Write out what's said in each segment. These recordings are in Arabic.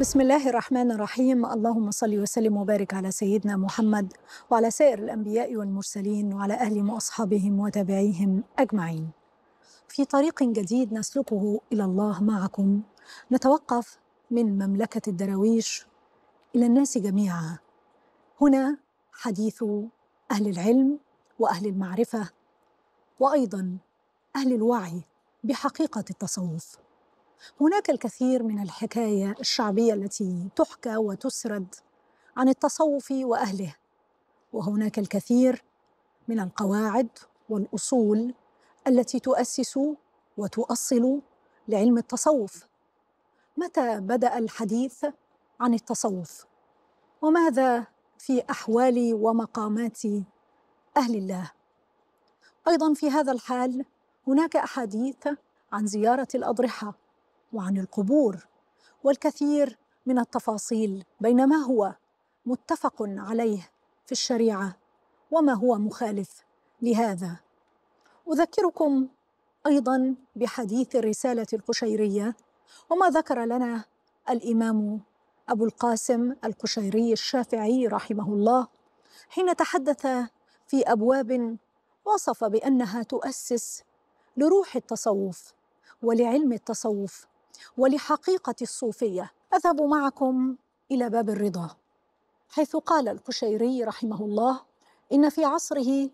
بسم الله الرحمن الرحيم اللهم صل وسلم وبارك على سيدنا محمد وعلى سائر الانبياء والمرسلين وعلى اهلهم واصحابهم وتابعيهم اجمعين في طريق جديد نسلكه الى الله معكم نتوقف من مملكه الدراويش الى الناس جميعا هنا حديث اهل العلم واهل المعرفه وايضا اهل الوعي بحقيقه التصوف هناك الكثير من الحكاية الشعبية التي تحكى وتسرد عن التصوف وأهله وهناك الكثير من القواعد والأصول التي تؤسس وتؤصل لعلم التصوف متى بدأ الحديث عن التصوف وماذا في أحوال ومقامات أهل الله أيضا في هذا الحال هناك أحاديث عن زيارة الأضرحة وعن القبور والكثير من التفاصيل بين ما هو متفق عليه في الشريعه وما هو مخالف لهذا اذكركم ايضا بحديث الرساله القشيريه وما ذكر لنا الامام ابو القاسم القشيري الشافعي رحمه الله حين تحدث في ابواب وصف بانها تؤسس لروح التصوف ولعلم التصوف ولحقيقة الصوفية أذهب معكم إلى باب الرضا حيث قال القشيري رحمه الله إن في عصره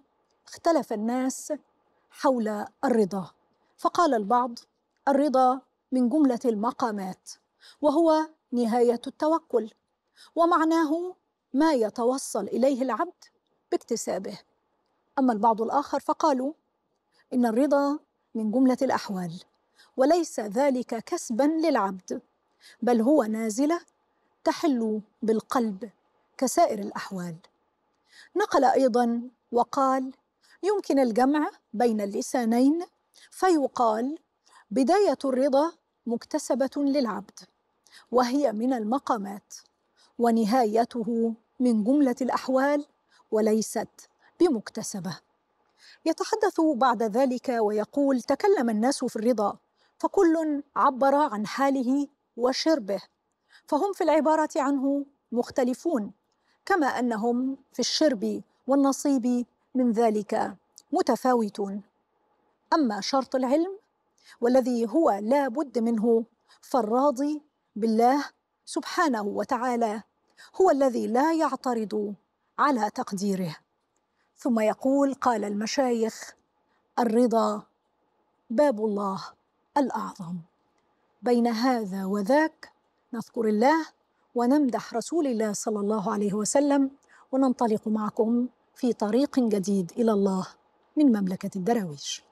اختلف الناس حول الرضا فقال البعض الرضا من جملة المقامات وهو نهاية التوكل ومعناه ما يتوصل إليه العبد باكتسابه أما البعض الآخر فقالوا إن الرضا من جملة الأحوال وليس ذلك كسبا للعبد بل هو نازله تحل بالقلب كسائر الاحوال نقل ايضا وقال يمكن الجمع بين اللسانين فيقال بدايه الرضا مكتسبه للعبد وهي من المقامات ونهايته من جمله الاحوال وليست بمكتسبه يتحدث بعد ذلك ويقول تكلم الناس في الرضا فكل عبر عن حاله وشربه فهم في العباره عنه مختلفون كما انهم في الشرب والنصيب من ذلك متفاوتون اما شرط العلم والذي هو لا بد منه فالراضي بالله سبحانه وتعالى هو الذي لا يعترض على تقديره ثم يقول قال المشايخ الرضا باب الله الأعظم بين هذا وذاك نذكر الله ونمدح رسول الله صلى الله عليه وسلم وننطلق معكم في طريق جديد إلى الله من مملكة الدراويش